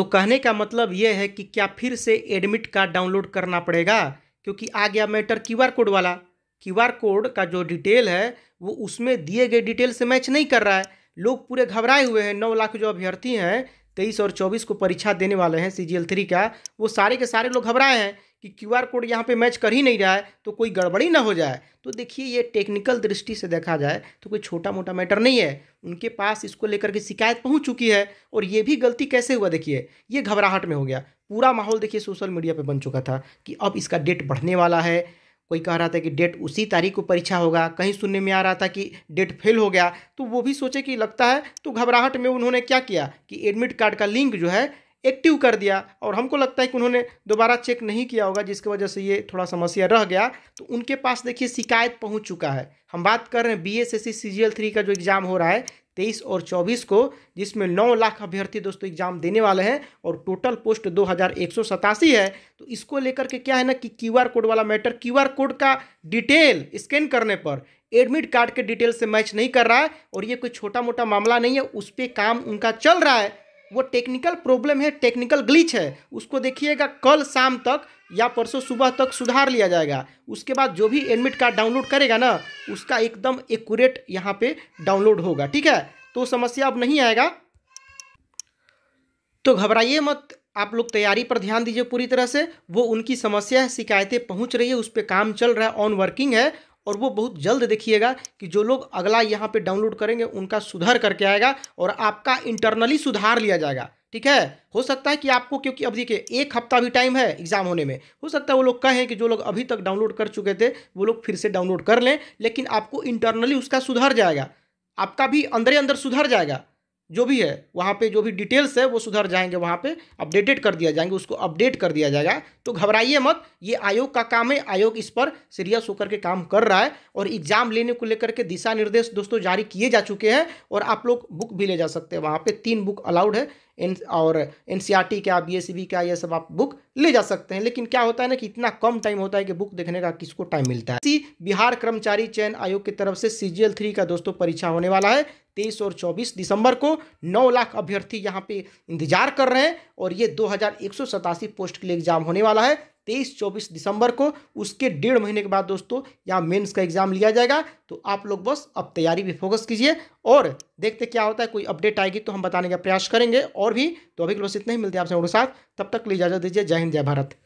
तो कहने का मतलब यह है कि क्या फिर से एडमिट कार्ड डाउनलोड करना पड़ेगा क्योंकि आ गया मैटर क्यू आर कोड वाला क्यू आर कोड का जो डिटेल है वो उसमें दिए गए डिटेल से मैच नहीं कर रहा है लोग पूरे घबराए हुए हैं नौ लाख जो अभ्यर्थी हैं तेईस और चौबीस को परीक्षा देने वाले हैं सी जी एल थ्री का वो सारे के सारे लोग घबराए हैं कि क्यू आर कोड यहाँ पे मैच कर ही नहीं रहा है तो कोई गड़बड़ी ना हो जाए तो देखिए ये टेक्निकल दृष्टि से देखा जाए तो कोई छोटा मोटा मैटर नहीं है उनके पास इसको लेकर के शिकायत पहुँच चुकी है और ये भी गलती कैसे हुआ देखिए ये घबराहट में हो गया पूरा माहौल देखिए सोशल मीडिया पे बन चुका था कि अब इसका डेट बढ़ने वाला है कोई कह रहा था कि डेट उसी तारीख को परीक्षा होगा कहीं सुनने में आ रहा था कि डेट फेल हो गया तो वो भी सोचे कि लगता है तो घबराहट में उन्होंने क्या किया कि एडमिट कार्ड का लिंक जो है एक्टिव कर दिया और हमको लगता है कि उन्होंने दोबारा चेक नहीं किया होगा जिसकी वजह से ये थोड़ा समस्या रह गया तो उनके पास देखिए शिकायत पहुंच चुका है हम बात कर रहे हैं B S S C G L three का जो एग्ज़ाम हो रहा है तेईस और चौबीस को जिसमें नौ लाख अभ्यर्थी दोस्तों एग्जाम देने वाले हैं और टोटल पोस्ट दो हज़ार एक सौ सतासी है तो इसको लेकर के क्या है ना कि क्यू आर कोड वाला मैटर क्यू आर कोड का डिटेल स्कैन करने पर एडमिट कार्ड के डिटेल से मैच नहीं कर रहा है और ये कोई छोटा मोटा मामला नहीं है उस पर काम उनका चल रहा है वो टेक्निकल प्रॉब्लम है टेक्निकल ग्लिच है उसको देखिएगा कल शाम तक या परसों सुबह तक सुधार लिया जाएगा उसके बाद जो भी एडमिट कार्ड डाउनलोड करेगा ना उसका एकदम एकूरेट यहाँ पे डाउनलोड होगा ठीक है तो समस्या अब नहीं आएगा तो घबराइए मत आप लोग तैयारी पर ध्यान दीजिए पूरी तरह से वो उनकी समस्या है शिकायतें पहुँच रही है उस पर काम चल रहा है ऑन वर्किंग है और वो बहुत जल्द देखिएगा कि जो लोग अगला यहाँ पे डाउनलोड करेंगे उनका सुधार करके आएगा और आपका इंटरनली सुधार लिया जाएगा ठीक है हो सकता है कि आपको क्योंकि अब देखिए एक हफ्ता भी टाइम है एग्ज़ाम होने में हो सकता है वो लोग कहें कि जो लोग अभी तक डाउनलोड कर चुके थे वो लोग फिर से डाउनलोड कर लें लेकिन आपको इंटरनली उसका सुधर जाएगा आपका भी अंदर ही अंदर सुधर जाएगा जो भी है वहाँ पे जो भी डिटेल्स है वो सुधर जाएंगे वहाँ पे अपडेटेड कर दिया जाएंगे उसको अपडेट कर दिया जाएगा तो घबराइए मत ये आयोग का काम है आयोग इस पर सीरियस होकर के काम कर रहा है और एग्जाम लेने को लेकर के दिशा निर्देश दोस्तों जारी किए जा चुके हैं और आप लोग बुक भी ले जा सकते हैं वहाँ पर तीन बुक अलाउड है एन और एन का बी का ये सब आप बुक ले जा सकते हैं लेकिन क्या होता है ना कि इतना कम टाइम होता है कि बुक देखने का किसको टाइम मिलता है इसी बिहार कर्मचारी चयन आयोग की तरफ से सी थ्री का दोस्तों परीक्षा होने वाला है तेईस और चौबीस दिसंबर को नौ लाख अभ्यर्थी यहाँ पे इंतजार कर रहे हैं और ये दो पोस्ट के लिए एग्जाम होने वाला है तेईस चौबीस दिसंबर को उसके डेढ़ महीने के बाद दोस्तों यहाँ मेंस का एग्जाम लिया जाएगा तो आप लोग बस अब तैयारी पे फोकस कीजिए और देखते क्या होता है कोई अपडेट आएगी तो हम बताने का प्रयास करेंगे और भी तो अभी के बस इतना ही मिलते हैं आपसे उनके साथ तब तक ले इजाजत दीजिए जय हिंद जय भारत